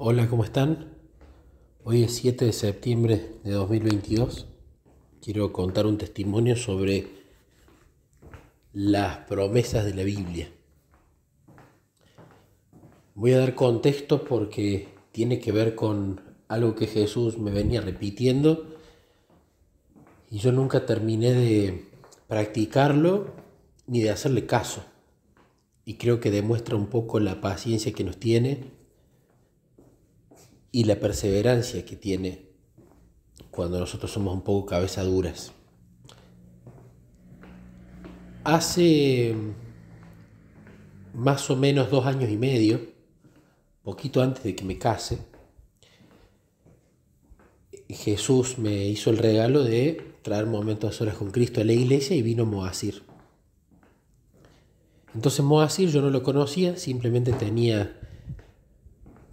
Hola, ¿cómo están? Hoy es 7 de septiembre de 2022. Quiero contar un testimonio sobre las promesas de la Biblia. Voy a dar contexto porque tiene que ver con algo que Jesús me venía repitiendo y yo nunca terminé de practicarlo ni de hacerle caso. Y creo que demuestra un poco la paciencia que nos tiene y la perseverancia que tiene cuando nosotros somos un poco cabezaduras Hace más o menos dos años y medio, poquito antes de que me case, Jesús me hizo el regalo de traer momentos a horas con Cristo a la iglesia y vino Moasir. Entonces Moasir yo no lo conocía, simplemente tenía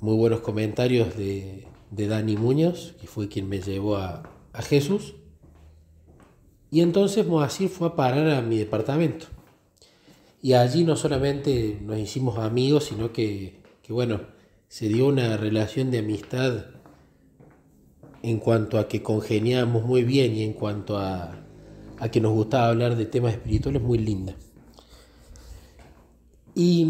muy buenos comentarios de, Dani Muñoz, que fue quien me llevó a, Jesús. Y entonces Moacir fue a parar a mi departamento. Y allí no solamente nos hicimos amigos, sino que, que bueno, se dio una relación de amistad en cuanto a que congeniábamos muy bien y en cuanto a, a, que nos gustaba hablar de temas espirituales muy linda. Y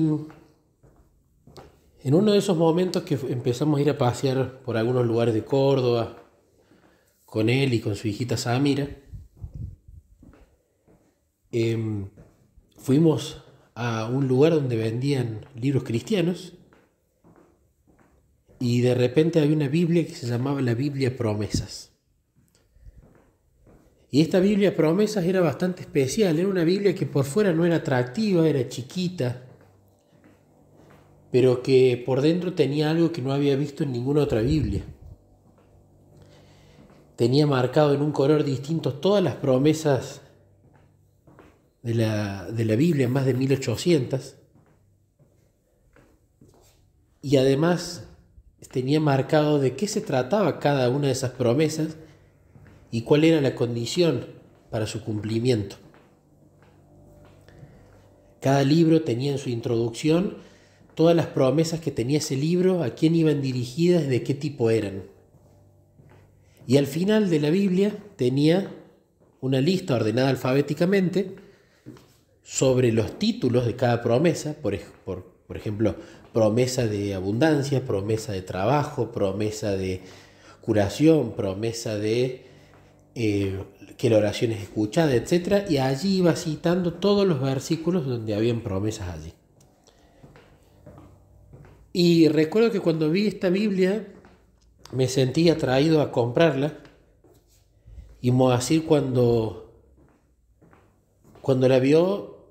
en uno de esos momentos que empezamos a ir a pasear por algunos lugares de Córdoba, con él y con su hijita Samira, em, fuimos a un lugar donde vendían libros cristianos y de repente había una Biblia que se llamaba la Biblia Promesas. Y esta Biblia Promesas era bastante especial, era una Biblia que por fuera no era atractiva, era chiquita, pero que por dentro tenía algo que no había visto en ninguna otra Biblia. Tenía marcado en un color distinto todas las promesas de la, de la Biblia, más de 1800, y además tenía marcado de qué se trataba cada una de esas promesas y cuál era la condición para su cumplimiento. Cada libro tenía en su introducción todas las promesas que tenía ese libro, a quién iban dirigidas, de qué tipo eran. Y al final de la Biblia tenía una lista ordenada alfabéticamente sobre los títulos de cada promesa, por, ejemplo, promesa de abundancia, promesa de trabajo, promesa de curación, promesa de eh, que la oración es escuchada, etc. Y allí iba citando todos los versículos donde habían promesas allí. Y recuerdo que cuando vi esta Biblia me sentí atraído a comprarla. Y Moacir cuando, cuando la vio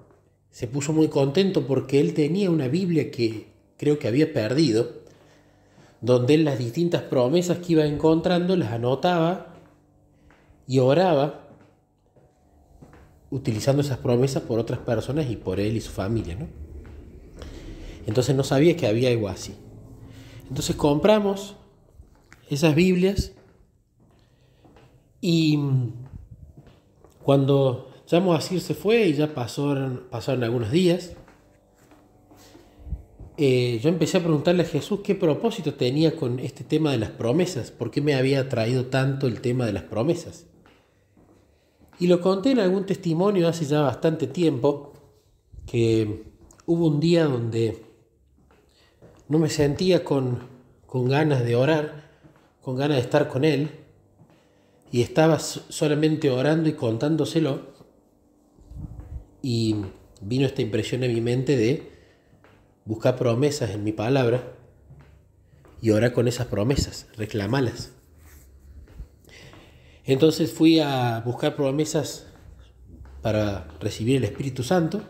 se puso muy contento porque él tenía una Biblia que creo que había perdido, donde él las distintas promesas que iba encontrando las anotaba y oraba utilizando esas promesas por otras personas y por él y su familia, ¿no? Entonces no sabía que había algo así. Entonces compramos esas Biblias y mm, cuando ya Moacir se fue y ya pasaron, pasaron algunos días, eh, yo empecé a preguntarle a Jesús qué propósito tenía con este tema de las promesas, por qué me había traído tanto el tema de las promesas. Y lo conté en algún testimonio hace ya bastante tiempo, que hubo un día donde no me sentía con, ganas de orar, con ganas de estar con Él, y estaba solamente orando y contándoselo, y vino esta impresión en mi mente de buscar promesas en mi palabra y orar con esas promesas, reclamarlas. Entonces fui a buscar promesas para recibir el Espíritu Santo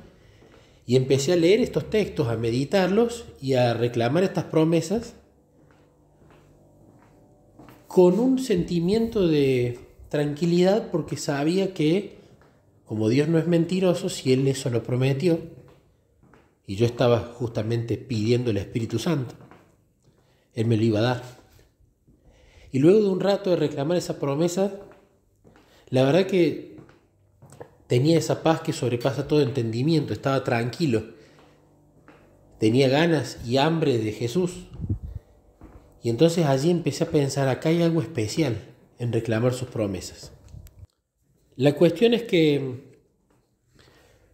y empecé a leer estos textos, a meditarlos y a reclamar estas promesas con un sentimiento de tranquilidad porque sabía que, como Dios no es mentiroso, si Él eso lo prometió, y yo estaba justamente pidiendo el Espíritu Santo, Él me lo iba a dar. Y luego de un rato de reclamar esa promesa, la verdad que Tenía esa paz que sobrepasa todo entendimiento, estaba tranquilo. Tenía ganas y hambre de Jesús. Y entonces allí empecé a pensar, acá hay algo especial en reclamar sus promesas. La cuestión es que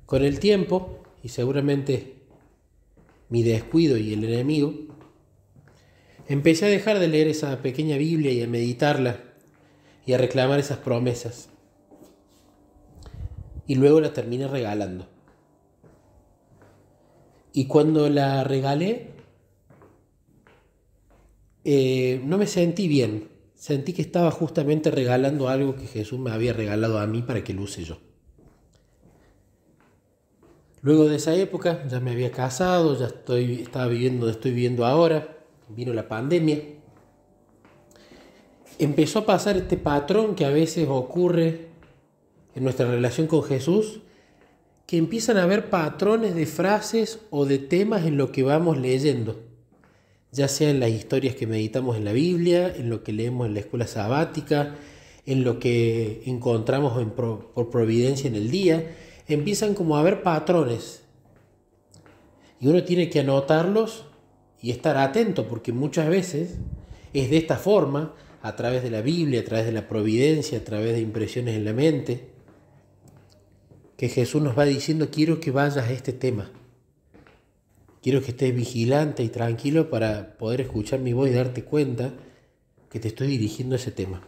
con el tiempo, y seguramente mi descuido y el enemigo, empecé a dejar de leer esa pequeña Biblia y a meditarla y a reclamar esas promesas y luego la terminé regalando. Y cuando la regalé, eh, no me sentí bien. Sentí que estaba justamente regalando algo que Jesús me había regalado a mí para que lo use yo. Luego de esa época ya me había casado, ya estoy, estaba viviendo donde estoy viviendo ahora, vino la pandemia. Empezó a pasar este patrón que a veces ocurre en nuestra relación con Jesús que empiezan a haber patrones de frases o de temas en lo que vamos leyendo, ya sea en las historias que meditamos en la Biblia, en lo que leemos en la escuela sabática, en lo que encontramos por providencia en el día, empiezan como a ver patrones. Y uno tiene que anotarlos y estar atento, porque muchas veces es de esta forma, a través de la Biblia, a través de la providencia, a través de impresiones en la mente, que Jesús nos va diciendo, quiero que vayas a este tema. Quiero que estés vigilante y tranquilo para poder escuchar mi voz y darte cuenta que te estoy dirigiendo a ese tema.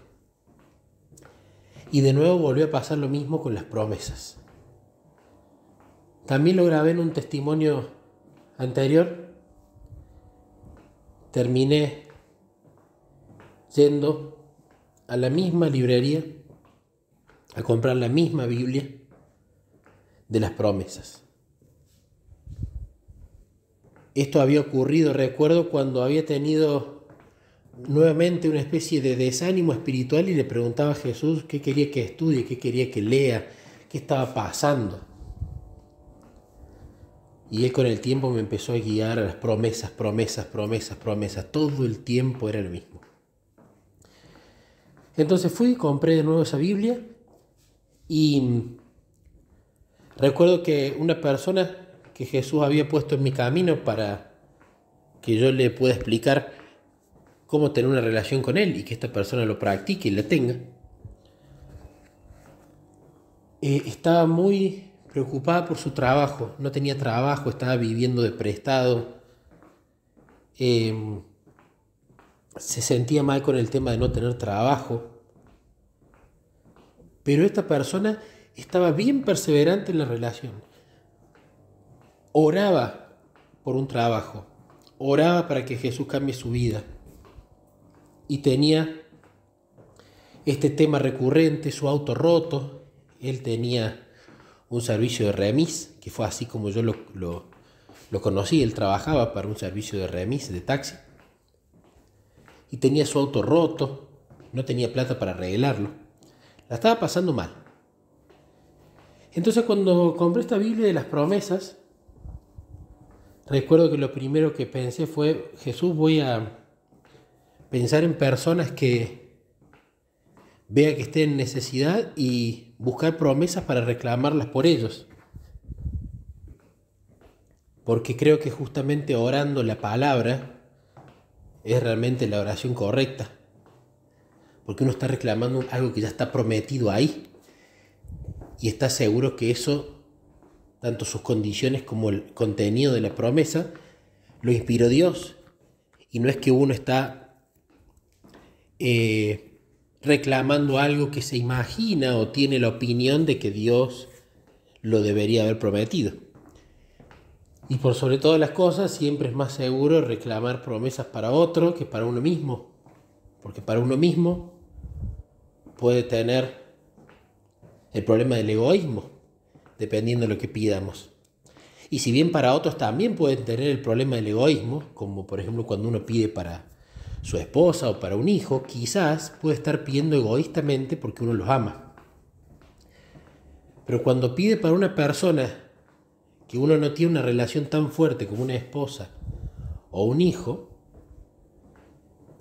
Y de nuevo volvió a pasar lo mismo con las promesas. También lo grabé en un testimonio anterior. Terminé yendo a la misma librería a comprar la misma Biblia de las promesas. Esto había ocurrido, recuerdo, cuando había tenido nuevamente una especie de desánimo espiritual y le preguntaba a Jesús qué quería que estudie, qué quería que lea, qué estaba pasando. Y él con el tiempo me empezó a guiar a las promesas, promesas, promesas, promesas. Todo el tiempo era el mismo. Entonces fui, compré de nuevo esa Biblia y Recuerdo que una persona que Jesús había puesto en mi camino para que yo le pueda explicar cómo tener una relación con Él y que esta persona lo practique y la tenga, eh, estaba muy preocupada por su trabajo, no tenía trabajo, estaba viviendo de prestado, em, se sentía mal con el tema de no tener trabajo, pero esta persona estaba bien perseverante en la relación. Oraba por un trabajo, oraba para que Jesús cambie su vida. Y tenía este tema recurrente, su auto roto, él tenía un servicio de remis, que fue así como yo lo, conocí, él trabajaba para un servicio de remis, de taxi, y tenía su auto roto, no tenía plata para arreglarlo, la estaba pasando mal. Entonces cuando compré esta Biblia de las promesas, recuerdo que lo primero que pensé fue, Jesús, voy a pensar en personas que vea que estén en necesidad y buscar promesas para reclamarlas por ellos. Porque creo que justamente orando la palabra es realmente la oración correcta. Porque uno está reclamando algo que ya está prometido ahí y está seguro que eso, tanto sus condiciones como el contenido de la promesa, lo inspiró Dios. Y no es que uno está eh, reclamando algo que se imagina o tiene la opinión de que Dios lo debería haber prometido. Y por sobre todas las cosas, siempre es más seguro reclamar promesas para otro que para uno mismo. Porque para uno mismo puede tener el problema del egoísmo, dependiendo de lo que pidamos. Y si bien para otros también pueden tener el problema del egoísmo, como por ejemplo cuando uno pide para su esposa o para un hijo, quizás puede estar pidiendo egoístamente porque uno los ama. Pero cuando pide para una persona que uno no tiene una relación tan fuerte como una esposa o un hijo,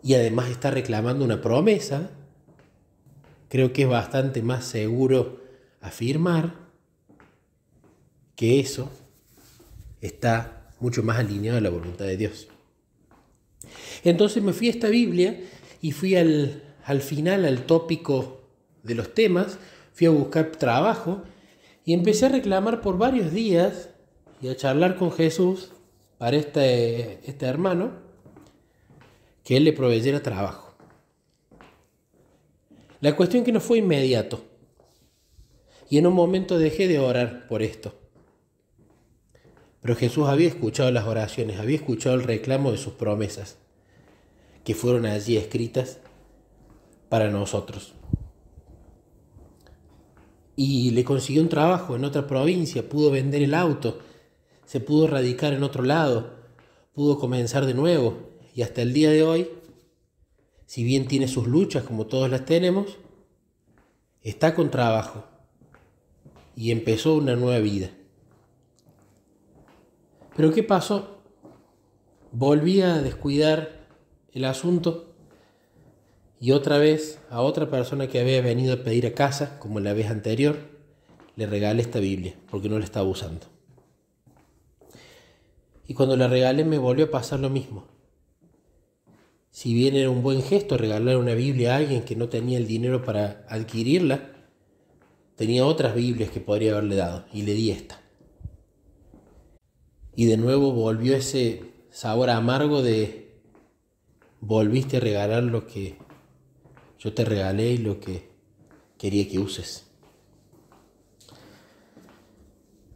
y además está reclamando una promesa, creo que es bastante más seguro afirmar que eso está mucho más alineado a la voluntad de Dios. Entonces me fui a esta Biblia y fui al, al final, al tópico de los temas, fui a buscar trabajo y empecé a reclamar por varios días y a charlar con Jesús para este, este hermano que él le proveyera trabajo. La cuestión que no fue inmediato. Y en un momento dejé de orar por esto. Pero Jesús había escuchado las oraciones, había escuchado el reclamo de sus promesas, que fueron allí escritas para nosotros. Y le consiguió un trabajo en otra provincia, pudo vender el auto, se pudo radicar en otro lado, pudo comenzar de nuevo. Y hasta el día de hoy si bien tiene sus luchas como todos las tenemos, está con trabajo y empezó una nueva vida. Pero ¿qué pasó? Volví a descuidar el asunto y otra vez a otra persona que había venido a pedir a casa, como la vez anterior, le regalé esta Biblia porque no la estaba usando. Y cuando la regalé me volvió a pasar lo mismo. Si bien era un buen gesto regalar una Biblia a alguien que no tenía el dinero para adquirirla, tenía otras Biblias que podría haberle dado y le di esta. Y de nuevo volvió ese sabor amargo de volviste a regalar lo que yo te regalé y lo que quería que uses.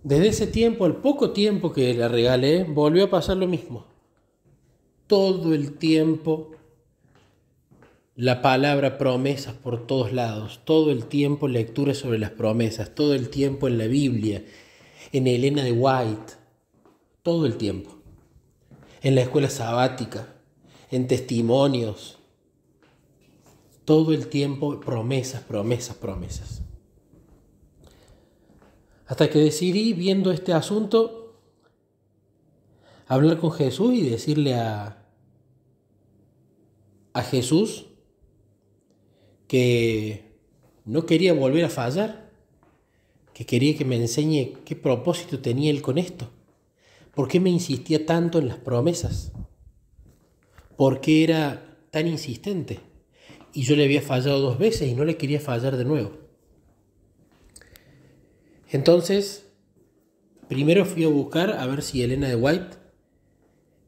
Desde ese tiempo, al poco tiempo que la regalé, volvió a pasar lo mismo todo el tiempo la palabra promesas por todos lados, todo el tiempo lecturas sobre las promesas, todo el tiempo en la Biblia, en Elena de White, todo el tiempo, en la escuela sabática, en testimonios, todo el tiempo promesas, promesas, promesas. Hasta que decidí, viendo este asunto, hablar con Jesús y decirle a, a Jesús que no quería volver a fallar, que quería que me enseñe qué propósito tenía él con esto, por qué me insistía tanto en las promesas, por qué era tan insistente. Y yo le había fallado dos veces y no le quería fallar de nuevo. Entonces, primero fui a buscar a ver si Elena de White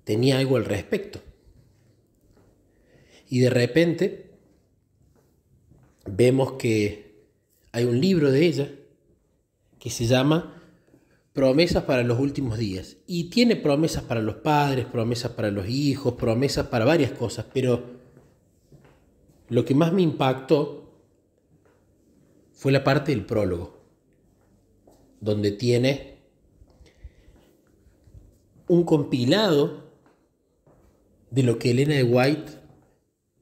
tenía algo al respecto. Y de repente vemos que hay un libro de ella que se llama Promesas para los últimos días. Y tiene promesas para los padres, promesas para los hijos, promesas para varias cosas. Pero lo que más me impactó fue la parte del prólogo, donde tiene un compilado de lo que Elena de White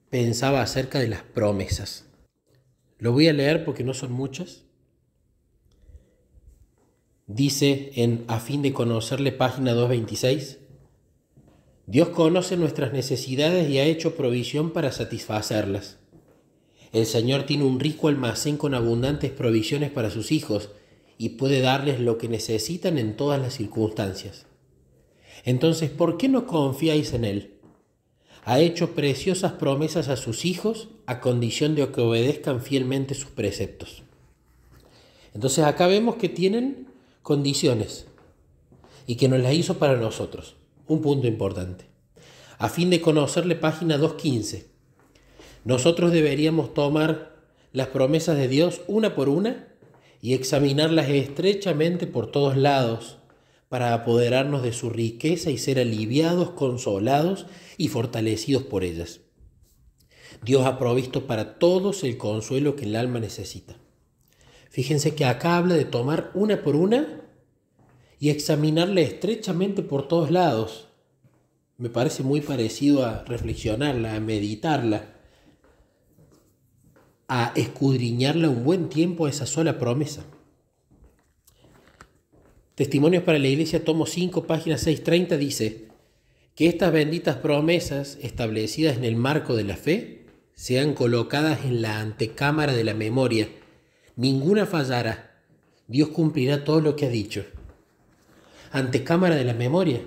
pensaba acerca de las promesas. Lo voy a leer porque no son muchas. Dice en A fin de conocerle página 226, Dios conoce nuestras necesidades y ha hecho provisión para satisfacerlas. El Señor tiene un rico almacén con abundantes provisiones para sus hijos y puede darles lo que necesitan en todas las circunstancias. Entonces, ¿por qué no confiáis en Él? ha hecho preciosas promesas a sus hijos a condición de que obedezcan fielmente sus preceptos. Entonces acá vemos que tienen condiciones y que nos las hizo para nosotros. Un punto importante. A fin de conocerle página 2.15, nosotros deberíamos tomar las promesas de Dios una por una y examinarlas estrechamente por todos lados para apoderarnos de su riqueza y ser aliviados, consolados y fortalecidos por ellas. Dios ha provisto para todos el consuelo que el alma necesita. Fíjense que acá habla de tomar una por una y examinarla estrechamente por todos lados. Me parece muy parecido a reflexionarla, a meditarla, a escudriñarla un buen tiempo a esa sola promesa. Testimonios para la Iglesia, tomo 5, página 630, dice que estas benditas promesas establecidas en el marco de la fe sean colocadas en la antecámara de la memoria. Ninguna fallará. Dios cumplirá todo lo que ha dicho. Antecámara de la memoria.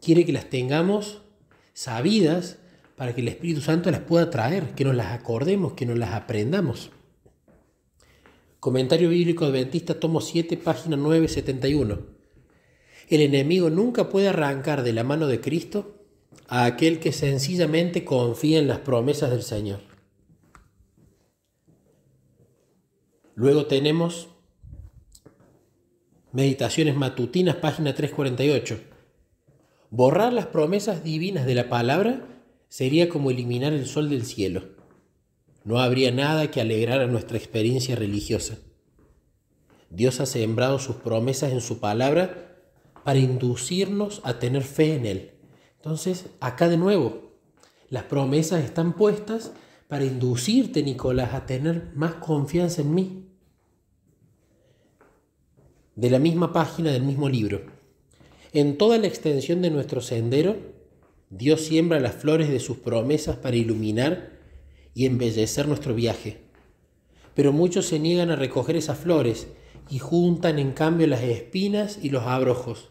Quiere que las tengamos sabidas para que el Espíritu Santo las pueda traer, que nos las acordemos, que nos las aprendamos. Comentario Bíblico Adventista, tomo 7, página 971. El enemigo nunca puede arrancar de la mano de Cristo a aquel que sencillamente confía en las promesas del Señor. Luego tenemos Meditaciones Matutinas, página 348. Borrar las promesas divinas de la palabra sería como eliminar el sol del cielo no habría nada que a nuestra experiencia religiosa. Dios ha sembrado sus promesas en su palabra para inducirnos a tener fe en Él. Entonces, acá de nuevo, las promesas están puestas para inducirte, Nicolás, a tener más confianza en mí. De la misma página del mismo libro. En toda la extensión de nuestro sendero, Dios siembra las flores de sus promesas para iluminar y embellecer nuestro viaje. Pero muchos se niegan a recoger esas flores y juntan en cambio las espinas y los abrojos.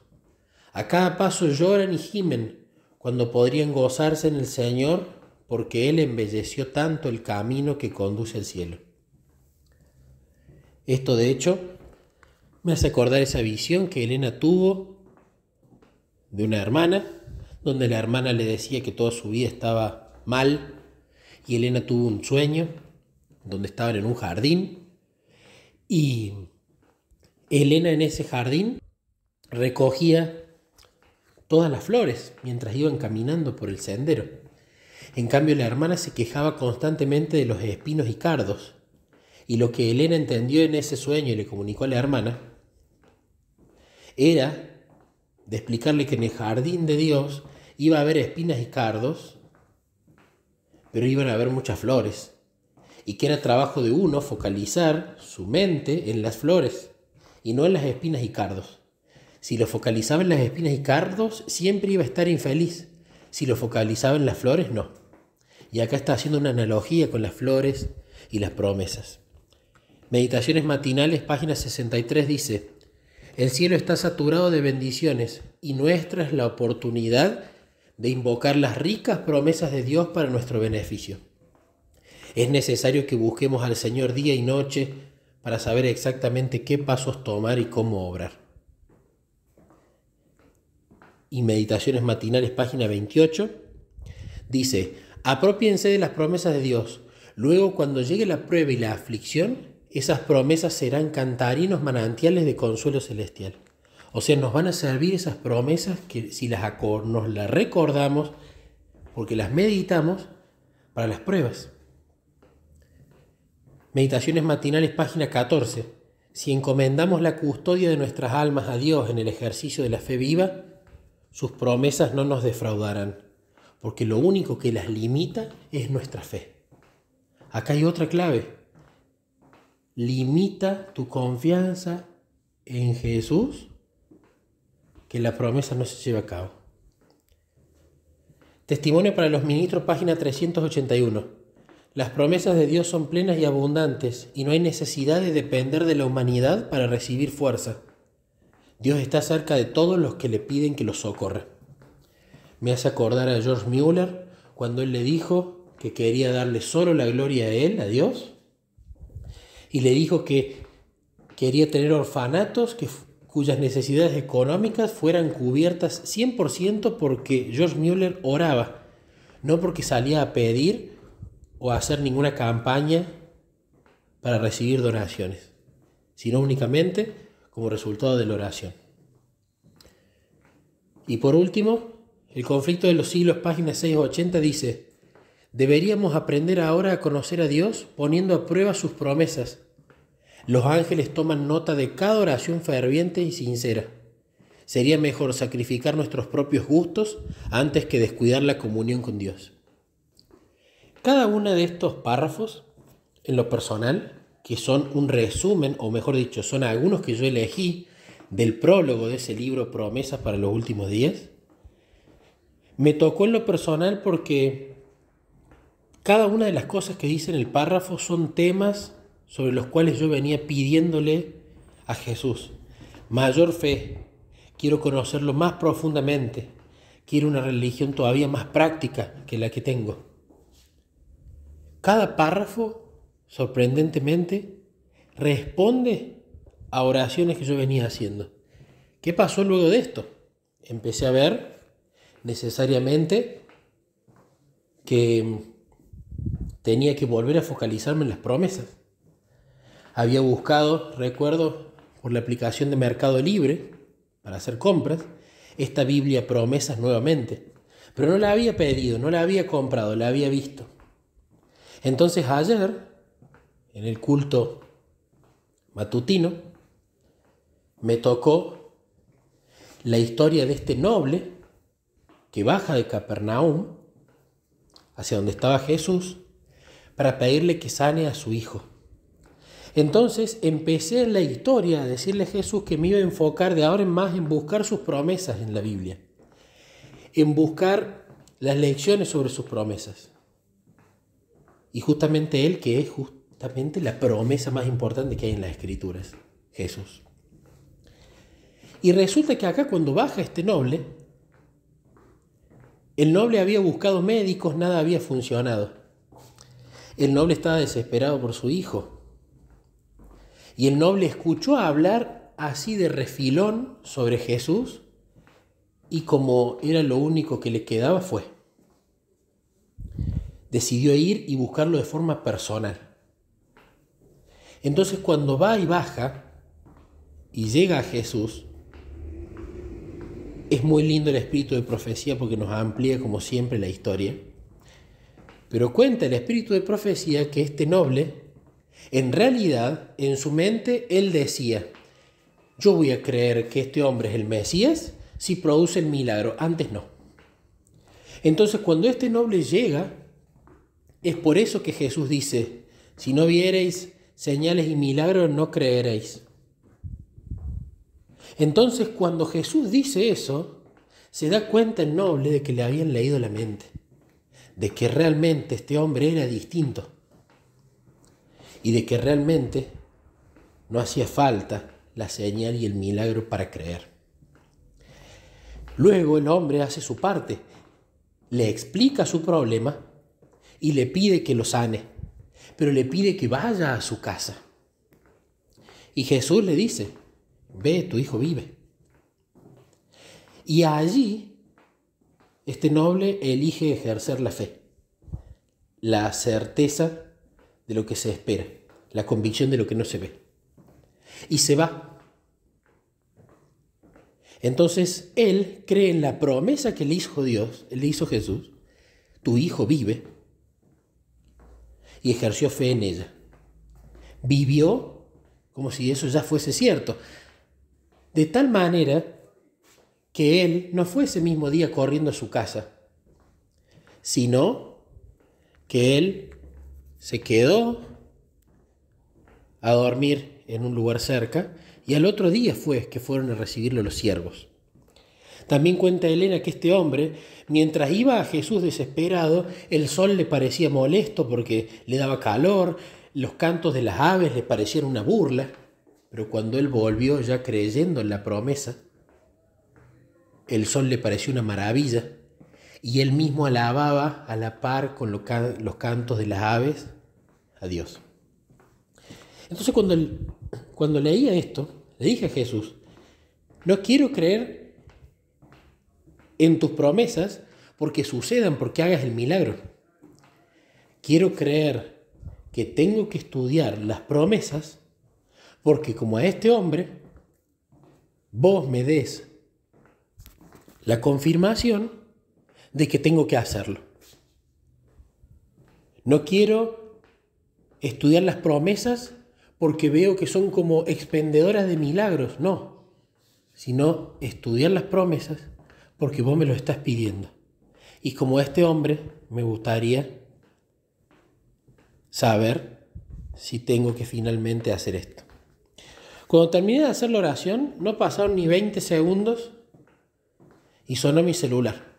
A cada paso lloran y gimen cuando podrían gozarse en el Señor porque Él embelleció tanto el camino que conduce al cielo. Esto de hecho me hace acordar esa visión que Elena tuvo de una hermana, donde la hermana le decía que toda su vida estaba mal, y Elena tuvo un sueño donde estaban en un jardín y Elena en ese jardín recogía todas las flores mientras iban caminando por el sendero. En cambio la hermana se quejaba constantemente de los espinos y cardos. Y lo que Elena entendió en ese sueño y le comunicó a la hermana era de explicarle que en el jardín de Dios iba a haber espinas y cardos pero iban a haber muchas flores, y que era trabajo de uno focalizar su mente en las flores y no en las espinas y cardos. Si lo focalizaba en las espinas y cardos, siempre iba a estar infeliz. Si lo focalizaba en las flores, no. Y acá está haciendo una analogía con las flores y las promesas. Meditaciones matinales, página 63 dice, el cielo está saturado de bendiciones y nuestra es la oportunidad de invocar las ricas promesas de Dios para nuestro beneficio. Es necesario que busquemos al Señor día y noche para saber exactamente qué pasos tomar y cómo obrar. Y Meditaciones Matinales, página 28, dice, apropiense de las promesas de Dios. Luego, cuando llegue la prueba y la aflicción, esas promesas serán cantarinos manantiales de consuelo celestial. O sea, nos van a servir esas promesas que si las nos las recordamos, porque las meditamos, para las pruebas. Meditaciones matinales, página 14. Si encomendamos la custodia de nuestras almas a Dios en el ejercicio de la fe viva, sus promesas no nos defraudarán, porque lo único que las limita es nuestra fe. Acá hay otra clave. Limita tu confianza en Jesús que la promesa no se lleve a cabo. Testimonio para los ministros, página 381. Las promesas de Dios son plenas y abundantes y no hay necesidad de depender de la humanidad para recibir fuerza. Dios está cerca de todos los que le piden que los socorra. Me hace acordar a George Mueller cuando él le dijo que quería darle solo la gloria a él, a Dios, y le dijo que quería tener orfanatos que cuyas necesidades económicas fueran cubiertas 100% porque George Mueller oraba, no porque salía a pedir o a hacer ninguna campaña para recibir donaciones, sino únicamente como resultado de la oración. Y por último, el conflicto de los siglos, página 680, dice, deberíamos aprender ahora a conocer a Dios poniendo a prueba sus promesas los ángeles toman nota de cada oración ferviente y sincera. Sería mejor sacrificar nuestros propios gustos antes que descuidar la comunión con Dios. Cada uno de estos párrafos, en lo personal, que son un resumen, o mejor dicho, son algunos que yo elegí del prólogo de ese libro Promesas para los Últimos Días, me tocó en lo personal porque cada una de las cosas que dice en el párrafo son temas sobre los cuales yo venía pidiéndole a Jesús. Mayor fe, quiero conocerlo más profundamente, quiero una religión todavía más práctica que la que tengo. Cada párrafo, sorprendentemente, responde a oraciones que yo venía haciendo. ¿Qué pasó luego de esto? Empecé a ver necesariamente que tenía que volver a focalizarme en las promesas había buscado, recuerdo, por la aplicación de Mercado Libre para hacer compras, esta Biblia promesas nuevamente. Pero no la había pedido, no la había comprado, la había visto. Entonces ayer, en el culto matutino, me tocó la historia de este noble que baja de Capernaum, hacia donde estaba Jesús, para pedirle que sane a su hijo. Entonces empecé en la historia a decirle a Jesús que me iba a enfocar de ahora en más en buscar sus promesas en la Biblia, en buscar las lecciones sobre sus promesas. Y justamente Él, que es justamente la promesa más importante que hay en las Escrituras, Jesús. Y resulta que acá cuando baja este noble, el noble había buscado médicos, nada había funcionado. El noble estaba desesperado por su hijo. Y el noble escuchó hablar así de refilón sobre Jesús y como era lo único que le quedaba fue. Decidió ir y buscarlo de forma personal. Entonces cuando va y baja y llega a Jesús, es muy lindo el espíritu de profecía porque nos amplía como siempre la historia. Pero cuenta el espíritu de profecía que este noble en realidad, en su mente, él decía, yo voy a creer que este hombre es el Mesías si produce el milagro, antes no. Entonces cuando este noble llega, es por eso que Jesús dice, si no viereis señales y milagros, no creeréis. Entonces cuando Jesús dice eso, se da cuenta el noble de que le habían leído la mente, de que realmente este hombre era distinto y de que realmente no hacía falta la señal y el milagro para creer. Luego el hombre hace su parte, le explica su problema y le pide que lo sane, pero le pide que vaya a su casa. Y Jesús le dice, ve, tu hijo vive. Y allí este noble elige ejercer la fe, la certeza de lo que se espera la convicción de lo que no se ve. Y se va. Entonces él cree en la promesa que le hizo Dios, le hizo Jesús, tu hijo vive, y ejerció fe en ella. Vivió como si eso ya fuese cierto, de tal manera que él no fue ese mismo día corriendo a su casa, sino que él se quedó a dormir en un lugar cerca, y al otro día fue que fueron a recibirlo los siervos. También cuenta Elena que este hombre, mientras iba a Jesús desesperado, el sol le parecía molesto porque le daba calor, los cantos de las aves le parecieron una burla, pero cuando él volvió ya creyendo en la promesa, el sol le pareció una maravilla y él mismo alababa a la par con los cantos de las aves a Dios. Entonces cuando, cuando leía esto, le dije a Jesús, no quiero creer en tus promesas porque sucedan, porque hagas el milagro. Quiero creer que tengo que estudiar las promesas porque como a este hombre, vos me des la confirmación de que tengo que hacerlo. No quiero estudiar las promesas porque veo que son como expendedoras de milagros. No, sino estudiar las promesas porque vos me lo estás pidiendo. Y como este hombre, me gustaría saber si tengo que finalmente hacer esto. Cuando terminé de hacer la oración, no pasaron ni 20 segundos y sonó mi celular.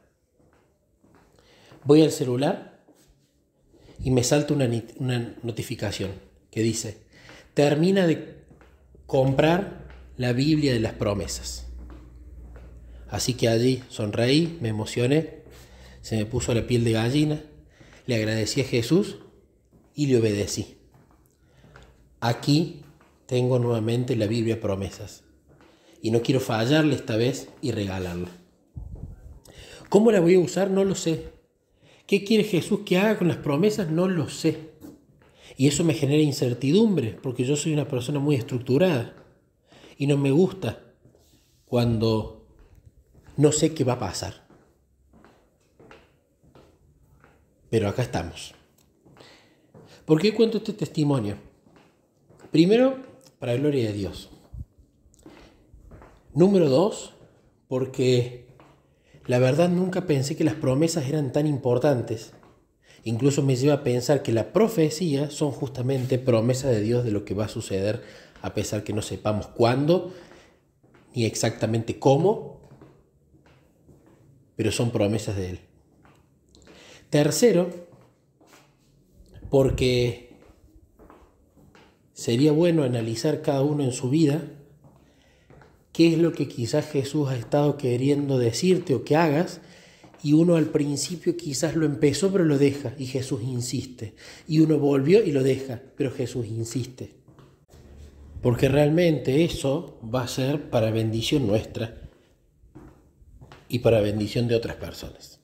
Voy al celular y me salta una, una notificación que dice, termina de comprar la Biblia de las promesas. Así que allí sonreí, me emocioné, se me puso la piel de gallina, le agradecí a Jesús y le obedecí. Aquí tengo nuevamente la Biblia de promesas y no quiero fallarle esta vez y regalarla. ¿Cómo la voy a usar? No lo sé. ¿Qué quiere Jesús que haga con las promesas? No lo sé. Y eso me genera incertidumbre, porque yo soy una persona muy estructurada. Y no me gusta cuando no sé qué va a pasar. Pero acá estamos. ¿Por qué cuento este testimonio? Primero, para la gloria de Dios. Número dos, porque la verdad nunca pensé que las promesas eran tan importantes Incluso me lleva a pensar que las profecías son justamente promesas de Dios de lo que va a suceder a pesar que no sepamos cuándo ni exactamente cómo, pero son promesas de Él. Tercero, porque sería bueno analizar cada uno en su vida qué es lo que quizás Jesús ha estado queriendo decirte o que hagas y uno al principio quizás lo empezó, pero lo deja, y Jesús insiste. Y uno volvió y lo deja, pero Jesús insiste. Porque realmente eso va a ser para bendición nuestra y para bendición de otras personas.